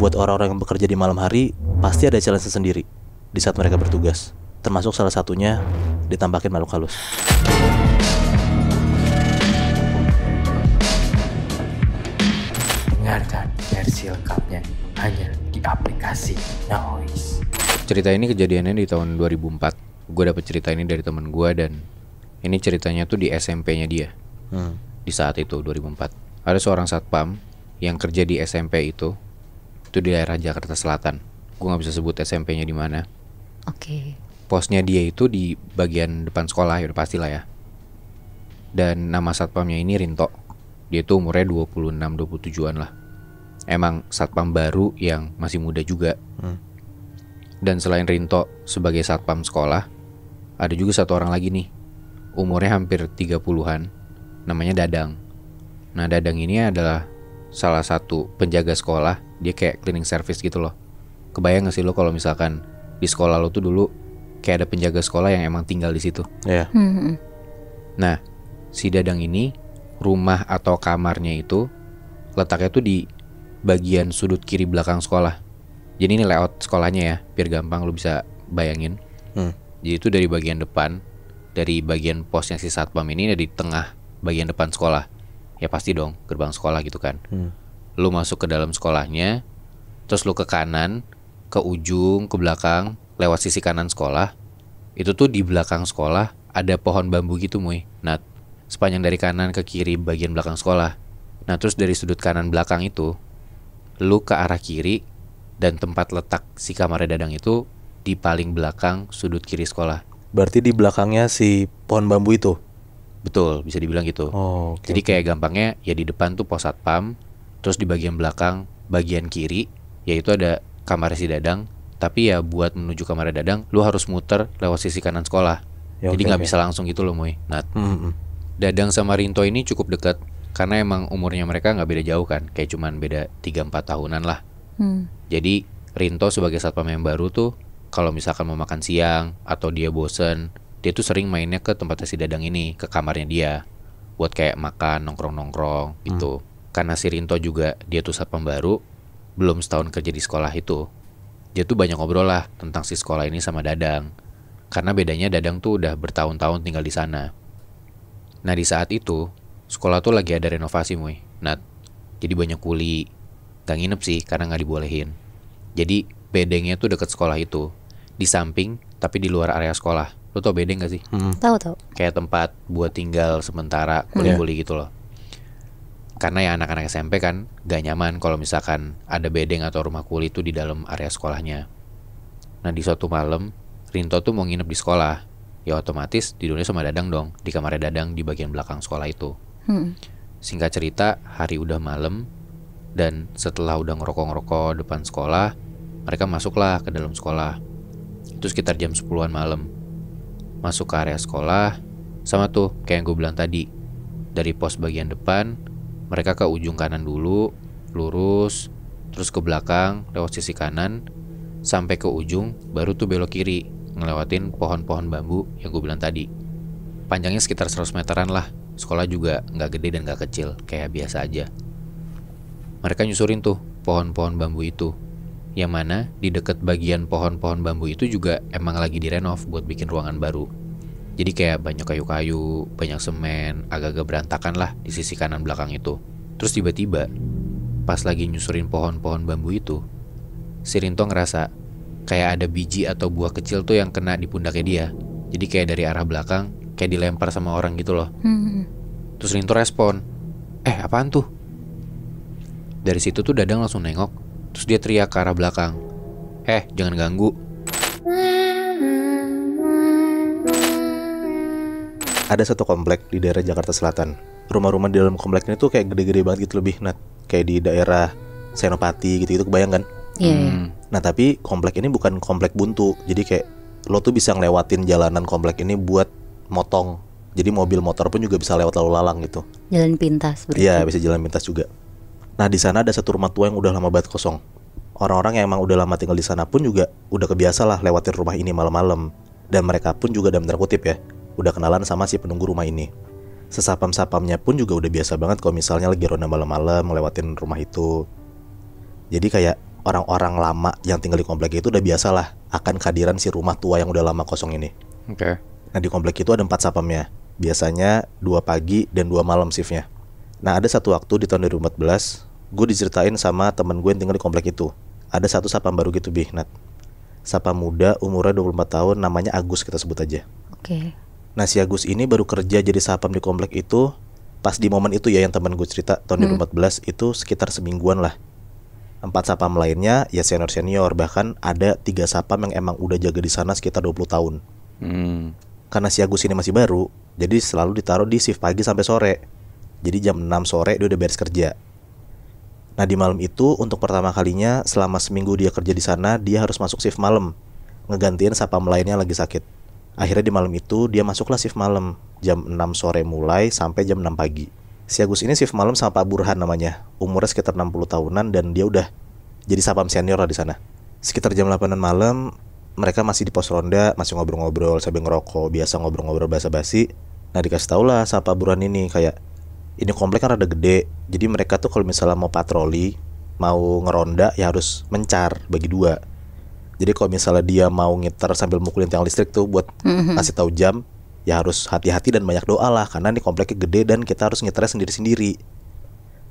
buat orang-orang yang bekerja di malam hari pasti ada challenge sendiri di saat mereka bertugas. Termasuk salah satunya ditambahkan makhluk halus. Dengarkan versi lengkapnya hanya di aplikasi Noise. Cerita ini kejadiannya di tahun 2004. Gue dapet cerita ini dari temen gue dan ini ceritanya tuh di SMP-nya dia. Hmm. Di saat itu 2004. Ada seorang satpam yang kerja di SMP itu itu di daerah Jakarta Selatan. Gue nggak bisa sebut SMP-nya di mana. Oke. Okay. Posnya dia itu di bagian depan sekolah ya udah pastilah ya. Dan nama satpamnya ini Rinto. Dia itu umurnya 26 27-an lah. Emang satpam baru yang masih muda juga. Hmm. Dan selain Rinto sebagai satpam sekolah, ada juga satu orang lagi nih. Umurnya hampir 30-an. Namanya Dadang. Nah, Dadang ini adalah salah satu penjaga sekolah dia kayak cleaning service gitu loh kebayang gak sih lo kalau misalkan di sekolah lo tuh dulu kayak ada penjaga sekolah yang emang tinggal di situ yeah. Hmm, hmm. nah si dadang ini rumah atau kamarnya itu letaknya tuh di bagian sudut kiri belakang sekolah jadi ini layout sekolahnya ya biar gampang lo bisa bayangin hmm. jadi itu dari bagian depan dari bagian posnya si satpam ini ada di tengah bagian depan sekolah ya pasti dong gerbang sekolah gitu kan hmm lu masuk ke dalam sekolahnya, terus lu ke kanan, ke ujung, ke belakang, lewat sisi kanan sekolah, itu tuh di belakang sekolah ada pohon bambu gitu Muy. Nah, sepanjang dari kanan ke kiri bagian belakang sekolah. Nah, terus dari sudut kanan belakang itu, lu ke arah kiri dan tempat letak si kamar Dadang itu di paling belakang sudut kiri sekolah. Berarti di belakangnya si pohon bambu itu? Betul, bisa dibilang gitu. Oh, okay, Jadi kayak gampangnya ya di depan tuh posat pam Terus di bagian belakang, bagian kiri, yaitu ada kamar si Dadang. Tapi ya buat menuju kamar Dadang, lu harus muter lewat sisi kanan sekolah. Ya, Jadi nggak okay, okay. bisa langsung gitu loh, Moy. Nah, mm -hmm. Dadang sama Rinto ini cukup dekat karena emang umurnya mereka nggak beda jauh kan, kayak cuman beda 3 empat tahunan lah. mm. Jadi Rinto sebagai satpam yang baru tuh kalau misalkan mau makan siang atau dia bosen, dia tuh sering mainnya ke tempat si Dadang ini, ke kamarnya dia buat kayak makan nongkrong-nongkrong gitu. mm karena si Rinto juga dia tuh satpam baru, belum setahun kerja di sekolah itu. Dia tuh banyak ngobrol lah tentang si sekolah ini sama Dadang. Karena bedanya Dadang tuh udah bertahun-tahun tinggal di sana. Nah di saat itu, sekolah tuh lagi ada renovasi Muy. Nah, jadi banyak kuli. Gak nginep sih karena gak dibolehin. Jadi bedengnya tuh deket sekolah itu. Di samping tapi di luar area sekolah. Lo tau bedeng gak sih? Hmm. Tahu tahu. Kayak tempat buat tinggal sementara kuli-kuli iya. gitu loh karena ya anak-anak SMP kan gak nyaman kalau misalkan ada bedeng atau rumah kuli itu di dalam area sekolahnya. Nah di suatu malam Rinto tuh mau nginep di sekolah, ya otomatis di dunia sama Dadang dong di kamarnya Dadang di bagian belakang sekolah itu. Hmm. Singkat cerita hari udah malam dan setelah udah ngerokok-ngerokok depan sekolah, mereka masuklah ke dalam sekolah. Itu sekitar jam 10-an malam. Masuk ke area sekolah, sama tuh kayak yang gue bilang tadi. Dari pos bagian depan, mereka ke ujung kanan dulu, lurus, terus ke belakang lewat sisi kanan, sampai ke ujung baru tuh belok kiri, ngelewatin pohon-pohon bambu yang gue bilang tadi. Panjangnya sekitar 100 meteran lah, sekolah juga nggak gede dan nggak kecil, kayak biasa aja. Mereka nyusurin tuh pohon-pohon bambu itu, yang mana di deket bagian pohon-pohon bambu itu juga emang lagi direnov buat bikin ruangan baru. Jadi kayak banyak kayu-kayu, banyak semen, agak-agak berantakan lah di sisi kanan belakang itu. Terus tiba-tiba, pas lagi nyusurin pohon-pohon bambu itu, si Rinto ngerasa kayak ada biji atau buah kecil tuh yang kena di pundaknya dia. Jadi kayak dari arah belakang, kayak dilempar sama orang gitu loh. Hmm, hmm, hmm. Terus Rinto respon, eh apaan tuh? Dari situ tuh Dadang langsung nengok, terus dia teriak ke arah belakang, eh jangan ganggu, ada satu komplek di daerah Jakarta Selatan. Rumah-rumah di dalam komplek ini tuh kayak gede-gede banget gitu lebih nat kayak di daerah Senopati gitu-gitu kebayang kan? Iya. Yeah. Hmm. Nah, tapi komplek ini bukan komplek buntu. Jadi kayak lo tuh bisa ngelewatin jalanan komplek ini buat motong. Jadi mobil motor pun juga bisa lewat lalu lalang gitu. Jalan pintas berarti. Iya, bisa jalan pintas juga. Nah, di sana ada satu rumah tua yang udah lama banget kosong. Orang-orang yang emang udah lama tinggal di sana pun juga udah kebiasa lah lewatin rumah ini malam-malam. Dan mereka pun juga dalam tanda ya, udah kenalan sama si penunggu rumah ini. Sesapam-sapamnya pun juga udah biasa banget kalau misalnya lagi ronda malam-malam ngelewatin rumah itu. Jadi kayak orang-orang lama yang tinggal di komplek itu udah biasalah akan kehadiran si rumah tua yang udah lama kosong ini. Oke. Okay. Nah di komplek itu ada empat sapamnya. Biasanya dua pagi dan dua malam shiftnya. Nah ada satu waktu di tahun 2014, gue diceritain sama temen gue yang tinggal di komplek itu. Ada satu sapam baru gitu, Bihnat. Sapa muda, umurnya 24 tahun, namanya Agus kita sebut aja. Oke. Okay. Nah si Agus ini baru kerja jadi sapam di komplek itu pas di momen itu ya yang temen gue cerita tahun hmm. 2014 itu sekitar semingguan lah. Empat sapam lainnya ya senior-senior bahkan ada tiga sapam yang emang udah jaga di sana sekitar 20 tahun. Hmm. Karena si Agus ini masih baru, jadi selalu ditaruh di shift pagi sampai sore. Jadi jam 6 sore dia udah beres kerja. Nah di malam itu untuk pertama kalinya selama seminggu dia kerja di sana dia harus masuk shift malam ngegantiin sapam lainnya lagi sakit. Akhirnya di malam itu dia masuklah shift malam, jam 6 sore mulai sampai jam 6 pagi. Si Agus ini shift malam sama Pak Burhan namanya, umurnya sekitar 60 tahunan dan dia udah jadi sapam senior lah di sana. Sekitar jam 8 malam, mereka masih di pos ronda, masih ngobrol-ngobrol sambil ngerokok, biasa ngobrol-ngobrol bahasa basi Nah dikasih tau lah sama Pak Burhan ini kayak, ini komplek kan rada gede, jadi mereka tuh kalau misalnya mau patroli, mau ngeronda ya harus mencar bagi dua jadi kalau misalnya dia mau ngiter sambil mukulin tiang listrik tuh buat mm-hmm. kasih tahu jam, ya harus hati-hati dan banyak doa lah karena ini kompleknya gede dan kita harus ngiternya sendiri-sendiri.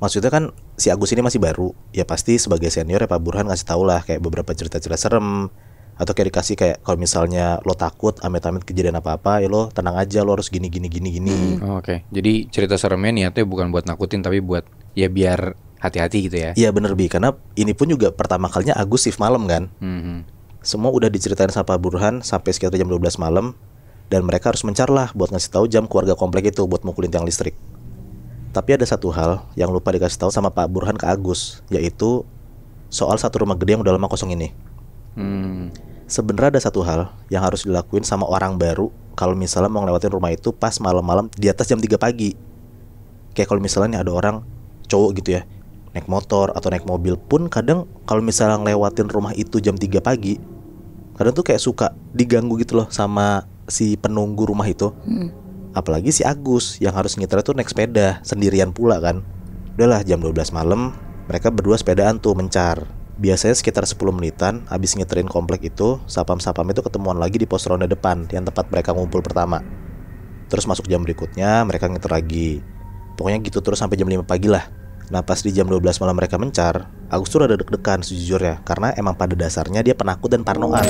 Maksudnya kan si Agus ini masih baru, ya pasti sebagai senior ya Pak Burhan ngasih tau lah kayak beberapa cerita-cerita serem atau kayak dikasih kayak kalau misalnya lo takut amit-amit kejadian apa-apa ya lo tenang aja lo harus gini gini gini gini. Hmm. Oh, Oke. Okay. Jadi cerita seremnya niatnya bukan buat nakutin tapi buat ya biar hati-hati gitu ya. Iya bener bi karena ini pun juga pertama kalinya Agus shift malam kan. Hmm semua udah diceritain sama Pak Burhan sampai sekitar jam 12 malam dan mereka harus mencar lah buat ngasih tahu jam keluarga komplek itu buat mukulin tiang listrik. Tapi ada satu hal yang lupa dikasih tahu sama Pak Burhan ke Agus, yaitu soal satu rumah gede yang udah lama kosong ini. Hmm. Sebenarnya ada satu hal yang harus dilakuin sama orang baru kalau misalnya mau ngelewatin rumah itu pas malam-malam di atas jam 3 pagi. Kayak kalau misalnya ada orang cowok gitu ya, naik motor atau naik mobil pun kadang kalau misalnya ngelewatin rumah itu jam 3 pagi kadang tuh kayak suka diganggu gitu loh sama si penunggu rumah itu hmm. apalagi si Agus yang harus ngitra tuh naik sepeda sendirian pula kan udahlah jam 12 malam mereka berdua sepedaan tuh mencar biasanya sekitar 10 menitan habis ngiterin komplek itu sapam-sapam itu ketemuan lagi di pos ronde depan yang tempat mereka ngumpul pertama terus masuk jam berikutnya mereka ngiter lagi pokoknya gitu terus sampai jam 5 pagi lah Nah pas di jam 12 malam mereka mencar, Agus tuh ada deg-degan sejujurnya karena emang pada dasarnya dia penakut dan parnoan.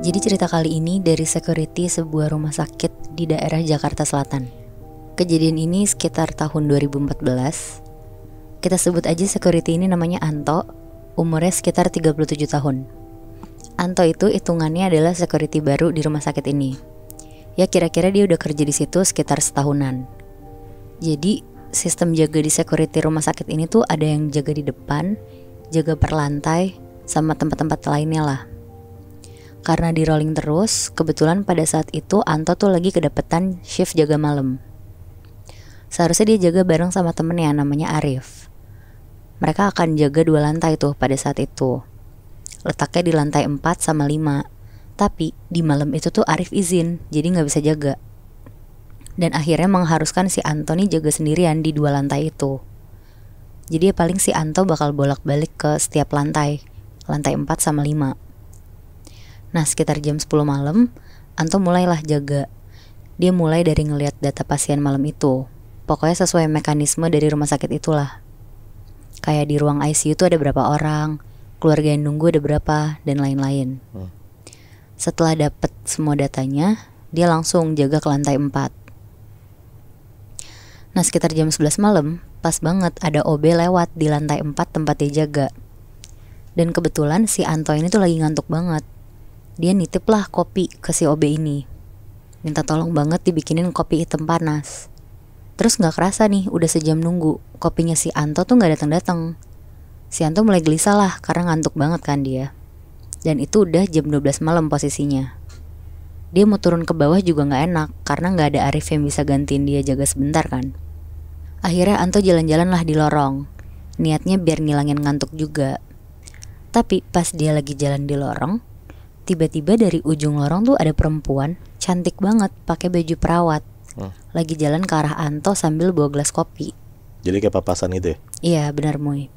Jadi cerita kali ini dari security sebuah rumah sakit di daerah Jakarta Selatan. Kejadian ini sekitar tahun 2014. Kita sebut aja security ini namanya Anto, umurnya sekitar 37 tahun. Anto itu hitungannya adalah security baru di rumah sakit ini ya kira-kira dia udah kerja di situ sekitar setahunan. Jadi sistem jaga di security rumah sakit ini tuh ada yang jaga di depan, jaga per lantai, sama tempat-tempat lainnya lah. Karena di rolling terus, kebetulan pada saat itu Anto tuh lagi kedapetan shift jaga malam. Seharusnya dia jaga bareng sama temennya namanya Arif. Mereka akan jaga dua lantai tuh pada saat itu. Letaknya di lantai 4 sama 5. Tapi di malam itu tuh Arif izin, jadi nggak bisa jaga. Dan akhirnya mengharuskan si Anthony jaga sendirian di dua lantai itu. Jadi ya paling si Anto bakal bolak-balik ke setiap lantai, lantai 4 sama 5. Nah sekitar jam 10 malam, Anto mulailah jaga. Dia mulai dari ngelihat data pasien malam itu. Pokoknya sesuai mekanisme dari rumah sakit itulah. Kayak di ruang ICU tuh ada berapa orang, keluarga yang nunggu ada berapa, dan lain-lain. Hmm. Setelah dapat semua datanya, dia langsung jaga ke lantai 4. Nah sekitar jam 11 malam, pas banget ada OB lewat di lantai 4 tempat dia jaga. Dan kebetulan si Anto ini tuh lagi ngantuk banget. Dia nitip lah kopi ke si OB ini. Minta tolong banget dibikinin kopi hitam panas. Terus gak kerasa nih, udah sejam nunggu. Kopinya si Anto tuh gak datang-datang. Si Anto mulai gelisah lah karena ngantuk banget kan dia. Dan itu udah jam 12 malam posisinya. Dia mau turun ke bawah juga nggak enak karena nggak ada Arif yang bisa gantiin dia jaga sebentar kan. Akhirnya Anto jalan-jalan lah di lorong. Niatnya biar ngilangin ngantuk juga. Tapi pas dia lagi jalan di lorong, tiba-tiba dari ujung lorong tuh ada perempuan cantik banget pakai baju perawat. Hmm. Lagi jalan ke arah Anto sambil bawa gelas kopi. Jadi kayak papasan gitu ya? Iya benar Muy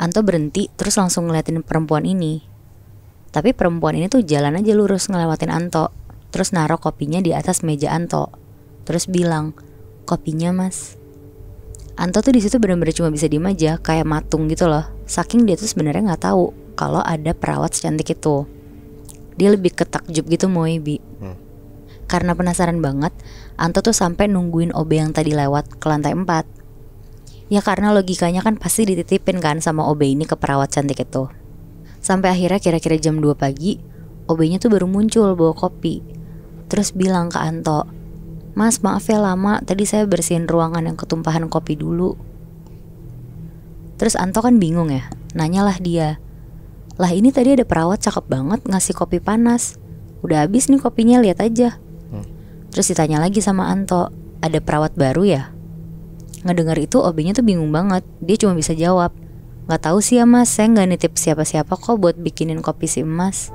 Anto berhenti terus langsung ngeliatin perempuan ini tapi perempuan ini tuh jalan aja lurus ngelewatin Anto, terus naruh kopinya di atas meja Anto, terus bilang, "Kopinya, Mas." Anto tuh di situ benar-benar cuma bisa diem aja, kayak matung gitu loh. Saking dia tuh sebenarnya nggak tahu kalau ada perawat secantik itu. Dia lebih ketakjub gitu Moebi. Hmm. Karena penasaran banget, Anto tuh sampai nungguin OB yang tadi lewat ke lantai 4. Ya karena logikanya kan pasti dititipin kan sama OB ini ke perawat cantik itu. Sampai akhirnya kira-kira jam 2 pagi, OB-nya tuh baru muncul bawa kopi. Terus bilang ke Anto, Mas maaf ya lama, tadi saya bersihin ruangan yang ketumpahan kopi dulu. Terus Anto kan bingung ya, nanyalah dia. Lah ini tadi ada perawat cakep banget ngasih kopi panas. Udah habis nih kopinya, lihat aja. Hmm. Terus ditanya lagi sama Anto, ada perawat baru ya? Ngedengar itu OB-nya tuh bingung banget, dia cuma bisa jawab. Gak tahu sih ya mas, saya nggak nitip siapa-siapa kok buat bikinin kopi si emas.